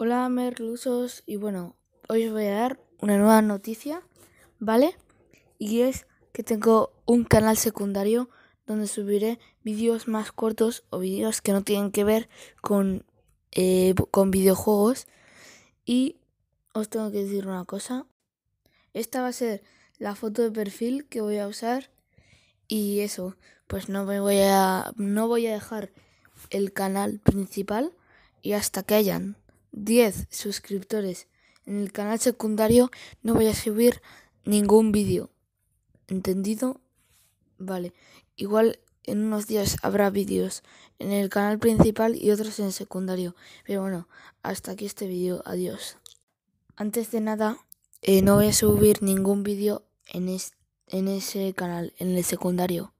Hola Merlusos y bueno, hoy os voy a dar una nueva noticia, ¿vale? Y es que tengo un canal secundario donde subiré vídeos más cortos o vídeos que no tienen que ver con, eh, con videojuegos. Y os tengo que decir una cosa. Esta va a ser la foto de perfil que voy a usar. Y eso, pues no me voy a. no voy a dejar el canal principal y hasta que hayan 10 suscriptores en el canal secundario no voy a subir ningún vídeo. ¿Entendido? Vale. Igual en unos días habrá vídeos en el canal principal y otros en el secundario. Pero bueno, hasta aquí este vídeo. Adiós. Antes de nada, eh, no voy a subir ningún vídeo en, en ese canal, en el secundario.